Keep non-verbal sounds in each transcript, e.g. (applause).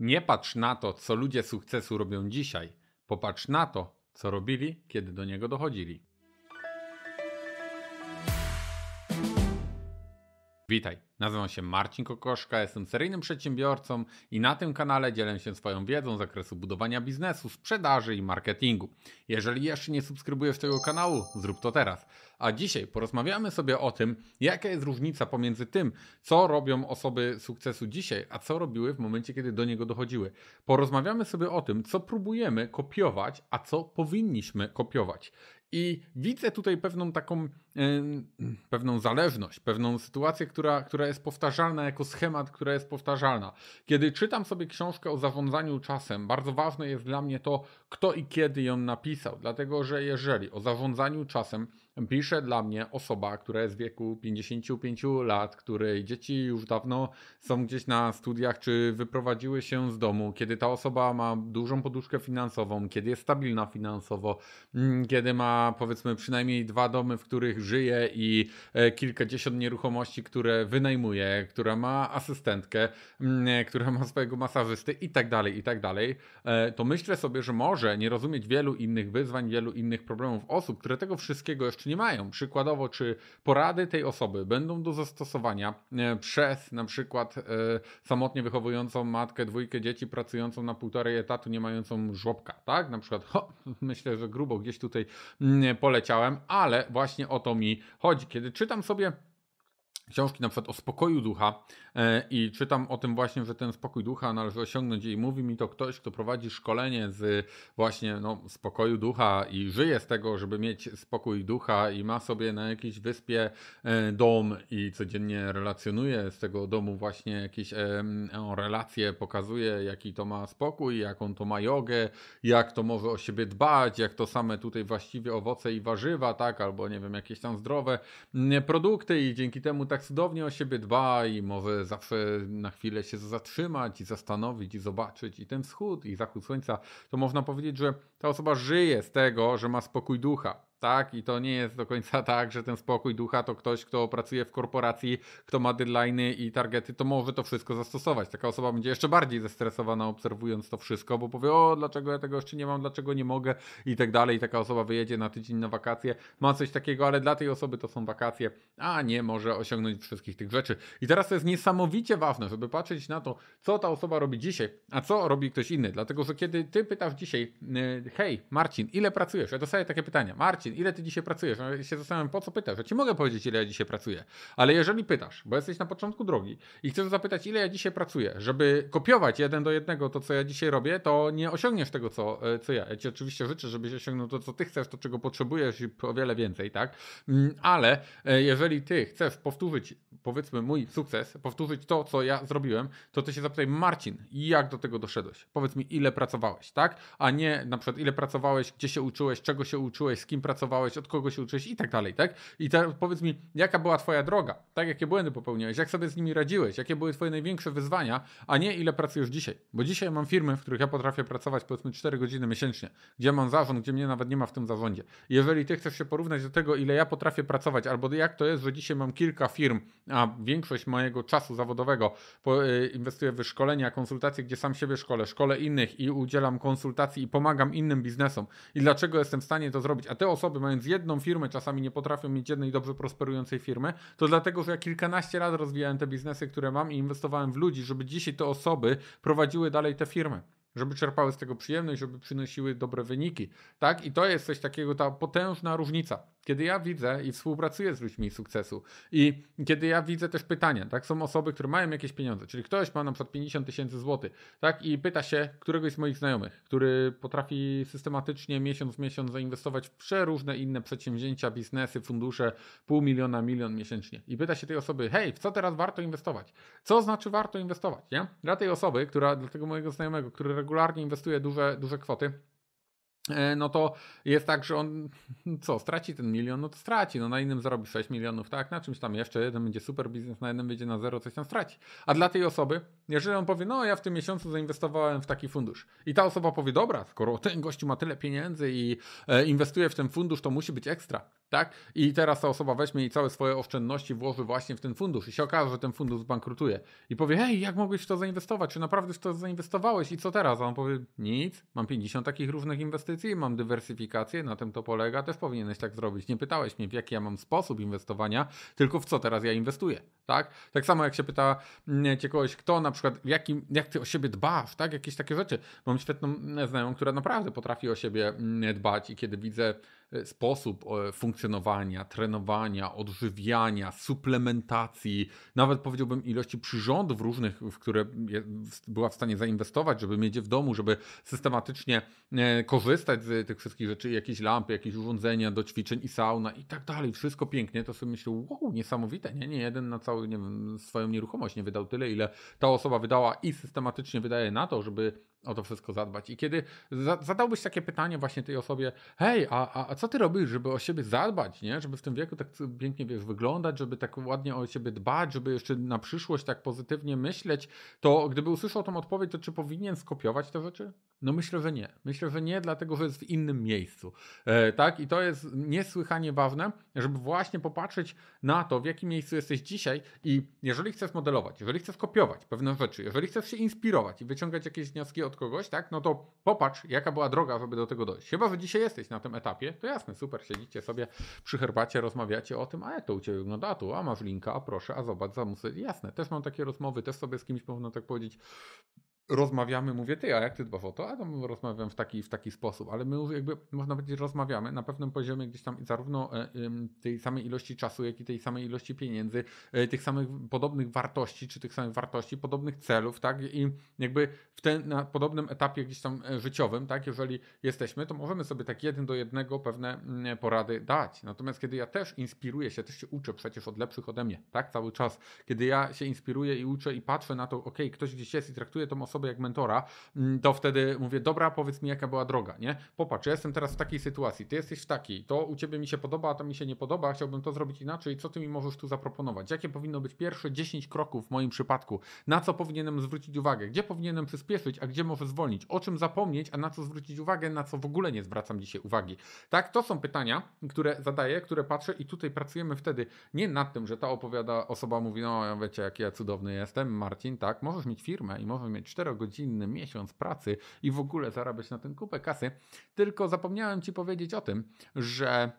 Nie patrz na to, co ludzie sukcesu robią dzisiaj, popatrz na to, co robili, kiedy do niego dochodzili. Witaj, nazywam się Marcin Kokoszka, jestem seryjnym przedsiębiorcą i na tym kanale dzielę się swoją wiedzą z zakresu budowania biznesu, sprzedaży i marketingu. Jeżeli jeszcze nie subskrybujesz tego kanału, zrób to teraz. A dzisiaj porozmawiamy sobie o tym, jaka jest różnica pomiędzy tym, co robią osoby sukcesu dzisiaj, a co robiły w momencie, kiedy do niego dochodziły. Porozmawiamy sobie o tym, co próbujemy kopiować, a co powinniśmy kopiować. I widzę tutaj pewną taką, pewną zależność, pewną sytuację, która, która jest powtarzalna jako schemat, która jest powtarzalna. Kiedy czytam sobie książkę o zarządzaniu czasem, bardzo ważne jest dla mnie to, kto i kiedy ją napisał, dlatego że jeżeli o zarządzaniu czasem pisze dla mnie osoba, która jest w wieku 55 lat, której dzieci już dawno są gdzieś na studiach czy wyprowadziły się z domu, kiedy ta osoba ma dużą poduszkę finansową, kiedy jest stabilna finansowo, mm, kiedy ma powiedzmy przynajmniej dwa domy, w których żyje i e, kilkadziesiąt nieruchomości, które wynajmuje, która ma asystentkę, mm, e, która ma swojego masażysty i tak dalej, i tak dalej, e, to myślę sobie, że może nie rozumieć wielu innych wyzwań, wielu innych problemów osób, które tego wszystkiego jeszcze czy nie mają. Przykładowo, czy porady tej osoby będą do zastosowania e, przez na przykład e, samotnie wychowującą matkę, dwójkę dzieci, pracującą na półtorej etatu, nie mającą żłobka, tak? Na przykład, ho, (laughs) myślę, że grubo gdzieś tutaj mm, poleciałem, ale właśnie o to mi chodzi. Kiedy czytam sobie książki na przykład o spokoju ducha e, i czytam o tym właśnie, że ten spokój ducha należy osiągnąć i mówi mi to ktoś, kto prowadzi szkolenie z właśnie no, spokoju ducha i żyje z tego, żeby mieć spokój ducha i ma sobie na jakiejś wyspie e, dom i codziennie relacjonuje z tego domu właśnie jakieś e, relacje, pokazuje jaki to ma spokój, jaką to ma jogę, jak to może o siebie dbać, jak to same tutaj właściwie owoce i warzywa, tak, albo nie wiem, jakieś tam zdrowe produkty i dzięki temu tak tak cudownie o siebie dba i może zawsze na chwilę się zatrzymać i zastanowić i zobaczyć i ten wschód i zachód słońca, to można powiedzieć, że ta osoba żyje z tego, że ma spokój ducha tak? I to nie jest do końca (laughs) tak, że ten spokój ducha to ktoś, kto pracuje w korporacji, kto ma deadline'y i targety, to może to wszystko zastosować. Taka osoba będzie jeszcze bardziej zestresowana obserwując to wszystko, bo powie, o, dlaczego ja tego jeszcze nie mam, dlaczego nie mogę i tak dalej. I taka osoba wyjedzie na tydzień na wakacje, ma coś takiego, ale dla tej osoby to są wakacje, a nie może osiągnąć wszystkich tych rzeczy. I teraz to jest niesamowicie ważne, żeby patrzeć na to, co ta osoba robi dzisiaj, a co robi ktoś inny. Dlatego, że kiedy ty pytasz dzisiaj, yy, hej, Marcin, ile pracujesz? Ja dostaję takie pytania. Marcin, ile ty dzisiaj pracujesz? No, się zastanawiam, po co pytasz? Ja ci mogę powiedzieć, ile ja dzisiaj pracuję. Ale jeżeli pytasz, bo jesteś na początku drogi i chcesz zapytać, ile ja dzisiaj pracuję, żeby kopiować jeden do jednego to, co ja dzisiaj robię, to nie osiągniesz tego, co, e, co ja. Ja ci oczywiście życzę, żebyś osiągnął to, co ty chcesz, to, czego potrzebujesz i o wiele więcej, tak? Mm, ale e, jeżeli ty chcesz powtórzyć, powiedzmy, mój sukces, powtórzyć to, co ja zrobiłem, to ty się zapytaj, Marcin, jak do tego doszedłeś? Powiedz mi, ile pracowałeś, tak? A nie na przykład, ile pracowałeś, gdzie się uczyłeś, czego się uczyłeś, z kim pracowałeś, pracowałeś, od kogo się uczyłeś i tak dalej, tak? I powiedz mi, jaka była twoja droga, tak? Jakie błędy popełniłeś, jak sobie z nimi radziłeś, jakie były twoje największe wyzwania, a nie ile pracujesz dzisiaj. Bo dzisiaj mam firmy, w których ja potrafię pracować powiedzmy 4 godziny miesięcznie, gdzie mam zarząd, gdzie mnie nawet nie ma w tym zarządzie. Jeżeli ty chcesz się porównać do tego, ile ja potrafię pracować, albo jak to jest, że dzisiaj mam kilka firm, a większość mojego czasu zawodowego y, inwestuję w szkolenia, konsultacje, gdzie sam siebie szkole, szkole innych i udzielam konsultacji i pomagam innym biznesom. I dlaczego jestem w stanie to zrobić? A te osoby osoby, mając jedną firmę, czasami nie potrafią mieć jednej dobrze prosperującej firmy, to dlatego, że ja kilkanaście lat rozwijałem te biznesy, które mam i inwestowałem w ludzi, żeby dzisiaj te osoby prowadziły dalej te firmy żeby czerpały z tego przyjemność, żeby przynosiły dobre wyniki. Tak? I to jest coś takiego, ta potężna różnica. Kiedy ja widzę i współpracuję z ludźmi sukcesu i kiedy ja widzę też pytania, tak? Są osoby, które mają jakieś pieniądze, czyli ktoś ma na przykład 50 tysięcy złotych, tak? I pyta się któregoś z moich znajomych, który potrafi systematycznie miesiąc w miesiąc zainwestować w przeróżne inne przedsięwzięcia, biznesy, fundusze, pół miliona, milion miesięcznie. I pyta się tej osoby, hej, w co teraz warto inwestować? Co znaczy warto inwestować, nie? Dla tej osoby, która, dla tego mojego znajomego, który regularnie inwestuje duże, duże kwoty. E, no to jest tak, że on (laughs) co, straci ten milion, no to straci, no na innym zarobi 6 milionów, tak, na czymś tam jeszcze, jeden będzie super biznes, na jednym będzie na zero, coś tam straci. A dla tej osoby, jeżeli on powie, no ja w tym miesiącu zainwestowałem w taki fundusz i ta osoba powie, dobra, skoro ten gościu ma tyle pieniędzy i e, inwestuje w ten fundusz, to musi być ekstra, tak, i teraz ta osoba weźmie i całe swoje oszczędności włoży właśnie w ten fundusz i się okaże, że ten fundusz zbankrutuje i powie, hej, jak mogłeś w to zainwestować, czy naprawdę w to zainwestowałeś i co teraz? A on powie, nic, mam 50 takich różnych inwestycji, inwestycji, mam dywersyfikację, na tym to polega, też powinieneś tak zrobić. Nie pytałeś mnie, w jaki ja mam sposób inwestowania, tylko w co teraz ja inwestuję, tak? Tak samo jak się pyta mm, cię kogoś, kto na przykład, w jakim, jak ty o siebie dbasz, tak? Jakieś takie rzeczy. Mam świetną mm, znajomą, która naprawdę potrafi o siebie mm, dbać i kiedy widzę, E, sposób e, funkcjonowania, trenowania, odżywiania, suplementacji, nawet powiedziałbym ilości przyrządów różnych, w które była w stanie zainwestować, żeby mieć je w domu, żeby systematycznie e, korzystać z tych wszystkich rzeczy, jakieś lampy, jakieś urządzenia do ćwiczeń i sauna i tak dalej, wszystko pięknie, to sobie myślę, wow, niesamowite, nie? Nie jeden na całą, nie wiem, swoją nieruchomość nie wydał tyle, ile ta osoba wydała i systematycznie wydaje na to, żeby o to wszystko zadbać. I kiedy zadałbyś takie pytanie właśnie tej osobie, hej, a, a, co ty robisz, żeby o siebie zadbać, nie? Żeby w tym wieku tak pięknie wiesz, wyglądać, żeby tak ładnie o siebie dbać, żeby jeszcze na przyszłość tak pozytywnie myśleć, to gdyby usłyszał tą odpowiedź, to czy powinien skopiować te rzeczy? No myślę, że nie. Myślę, że nie, dlatego, że jest w innym miejscu. E, tak? I to jest niesłychanie ważne, żeby właśnie popatrzeć na to, w jakim miejscu jesteś dzisiaj i jeżeli chcesz modelować, jeżeli chcesz kopiować pewne rzeczy, jeżeli chcesz się inspirować i wyciągać jakieś wnioski od od kogoś, tak? No to popatrz, jaka była droga, żeby do tego dojść. Chyba, że dzisiaj jesteś na tym etapie, to jasne, super, siedzicie sobie przy herbacie, rozmawiacie o tym, a jak to u Ciebie wygląda, a tu, a masz linka, a proszę, a zobacz, zamusy. Jasne, też mam takie rozmowy, też sobie z kimś można tak powiedzieć, rozmawiamy, mówię ty, a jak ty dbasz o to? A to rozmawiam w taki, w taki sposób, ale my już jakby, można powiedzieć, rozmawiamy na pewnym poziomie gdzieś tam zarówno e, tej samej ilości czasu, jak i tej samej ilości pieniędzy, e, tych samych podobnych wartości, czy tych samych wartości, podobnych celów, tak? I jakby w ten, na podobnym etapie gdzieś tam e, życiowym, tak? Jeżeli jesteśmy, to możemy sobie tak jeden do jednego pewne mm, porady dać. Natomiast kiedy ja też inspiruję się, też się uczę przecież od lepszych ode mnie, tak? Cały czas. Kiedy ja się inspiruję i uczę i patrzę na to, ok, ktoś gdzieś jest i traktuję tą osobę osobę jak mentora, mm, to wtedy mówię, dobra, powiedz mi jaka była droga, nie? Popatrz, ja jestem teraz w takiej sytuacji, ty jesteś w takiej, to u ciebie mi się podoba, a to mi się nie podoba, chciałbym to zrobić inaczej, co ty mi możesz tu zaproponować? Jakie powinno być pierwsze 10 kroków w moim przypadku? Na co powinienem zwrócić uwagę? Gdzie powinienem przyspieszyć, a gdzie może zwolnić? O czym zapomnieć, a na co zwrócić uwagę, na co w ogóle nie zwracam dzisiaj uwagi? Tak, to są pytania, które zadaję, które patrzę i tutaj pracujemy wtedy nie nad tym, że ta opowiada, osoba mówi, no wiecie, jaki ja cudowny jestem, Marcin, tak, możesz mieć firmę i możesz mieć cztery 24-godzinny miesiąc pracy i w ogóle zarabiać na ten kupę kasy. Tylko zapomniałem Ci powiedzieć o tym, że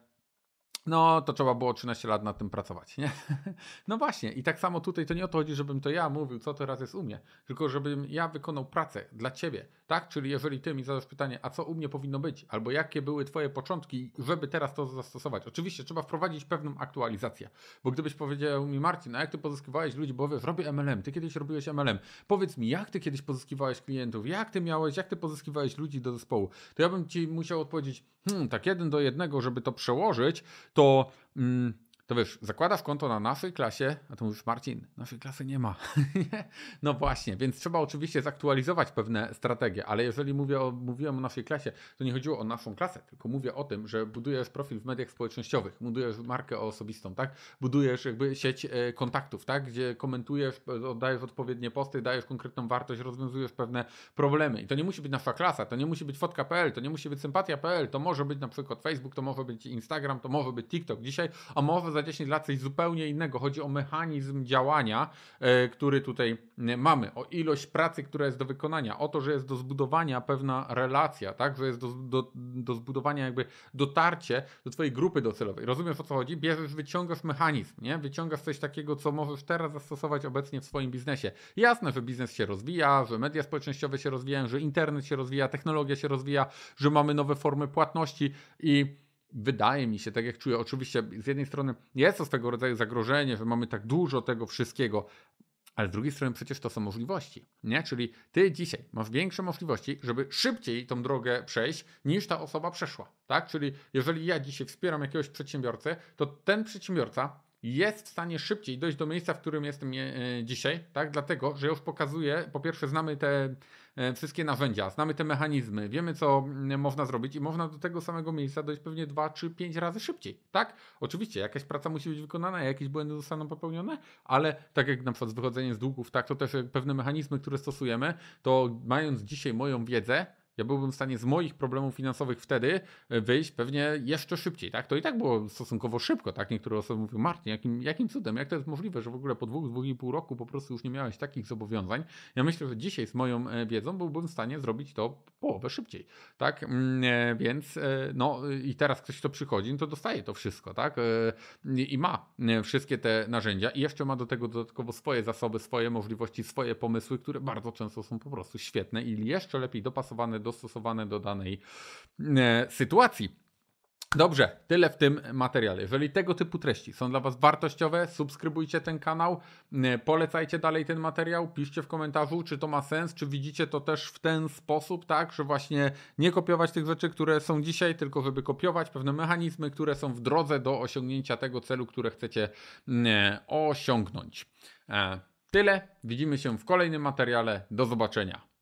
no to trzeba było 13 lat nad tym pracować, nie? (laughs) No właśnie, i tak samo tutaj to nie o to chodzi, żebym to ja mówił, co teraz jest u mnie, tylko żebym ja wykonał pracę dla ciebie, tak? Czyli jeżeli ty mi zadasz pytanie, a co u mnie powinno być, albo jakie były twoje początki, żeby teraz to zastosować. Oczywiście trzeba wprowadzić pewną aktualizację, bo gdybyś powiedział mi, Marcin, a jak ty pozyskiwałeś ludzi, bo wiesz, robię MLM, ty kiedyś robiłeś MLM, powiedz mi, jak ty kiedyś pozyskiwałeś klientów, jak ty miałeś, jak ty pozyskiwałeś ludzi do zespołu, to ja bym ci musiał odpowiedzieć, hmm, tak jeden do jednego, żeby to przełożyć, to mm, to wiesz, zakładasz konto na naszej klasie, a to mówisz Marcin, naszej klasy nie ma. (laughs) no właśnie, więc trzeba oczywiście zaktualizować pewne strategie, ale jeżeli mówię o, mówiłem o naszej klasie, to nie chodziło o naszą klasę, tylko mówię o tym, że budujesz profil w mediach społecznościowych, budujesz markę osobistą, tak? Budujesz jakby sieć e, kontaktów, tak? Gdzie komentujesz, oddajesz odpowiednie posty, dajesz konkretną wartość, rozwiązujesz pewne problemy. I to nie musi być nasza klasa, to nie musi być fotka.pl, to nie musi być sympatia.pl, to może być na przykład Facebook, to może być Instagram, to może być TikTok dzisiaj, a może za 10 lat coś zupełnie innego. Chodzi o mechanizm działania, e, który tutaj mamy, o ilość pracy, która jest do wykonania, o to, że jest do zbudowania pewna relacja, tak? że jest do, do, do zbudowania jakby dotarcie do Twojej grupy docelowej. Rozumiesz o co chodzi? Bierzesz, wyciągasz mechanizm, nie? wyciągasz coś takiego, co możesz teraz zastosować obecnie w swoim biznesie. Jasne, że biznes się rozwija, że media społecznościowe się rozwijają, że internet się rozwija, technologia się rozwija, że mamy nowe formy płatności i wydaje mi się, tak jak czuję, oczywiście z jednej strony jest to swego rodzaju zagrożenie, że mamy tak dużo tego wszystkiego, ale z drugiej strony przecież to są możliwości, nie? Czyli ty dzisiaj masz większe możliwości, żeby szybciej tą drogę przejść, niż ta osoba przeszła, tak? Czyli jeżeli ja dzisiaj wspieram jakiegoś przedsiębiorcę, to ten przedsiębiorca jest w stanie szybciej dojść do miejsca, w którym jestem e, e, dzisiaj, tak? Dlatego, że już pokazuję, po pierwsze znamy te E, wszystkie narzędzia, znamy te mechanizmy, wiemy co można zrobić i można do tego samego miejsca dojść pewnie dwa czy pięć razy szybciej, tak? Oczywiście jakaś praca musi być wykonana, jakieś błędy zostaną popełnione, ale tak jak na przykład wychodzenie z długów, tak, to też e, pewne mechanizmy, które stosujemy, to mając dzisiaj moją wiedzę, ja byłbym w stanie z moich problemów finansowych wtedy e, wyjść pewnie jeszcze szybciej, tak? To i tak było stosunkowo szybko, tak? Niektóre osoby mówią, Martin, jakim, jakim cudem, jak to jest możliwe, że w ogóle po dwóch, dwóch i pół roku po prostu już nie miałeś takich zobowiązań? Ja myślę, że dzisiaj z moją e, wiedzą byłbym w stanie zrobić to połowę szybciej, tak? Mm, e, więc, no i teraz ktoś, kto przychodzi, no to dostaje to wszystko, tak? I ma wszystkie te narzędzia i jeszcze ma do tego dodatkowo swoje zasoby, swoje możliwości, swoje pomysły, które bardzo często są po prostu świetne i jeszcze lepiej dopasowane dostosowane do danej e, sytuacji. Dobrze, tyle w tym materiale. Jeżeli tego typu treści są dla Was wartościowe, subskrybujcie ten kanał, e, polecajcie dalej ten materiał, piszcie w komentarzu, czy to ma sens, czy widzicie to też w ten sposób, tak, że właśnie nie kopiować tych rzeczy, które są dzisiaj, tylko żeby kopiować pewne mechanizmy, które są w drodze do osiągnięcia tego celu, które chcecie mm, e, osiągnąć. Tyle, widzimy się w kolejnym materiale, do zobaczenia.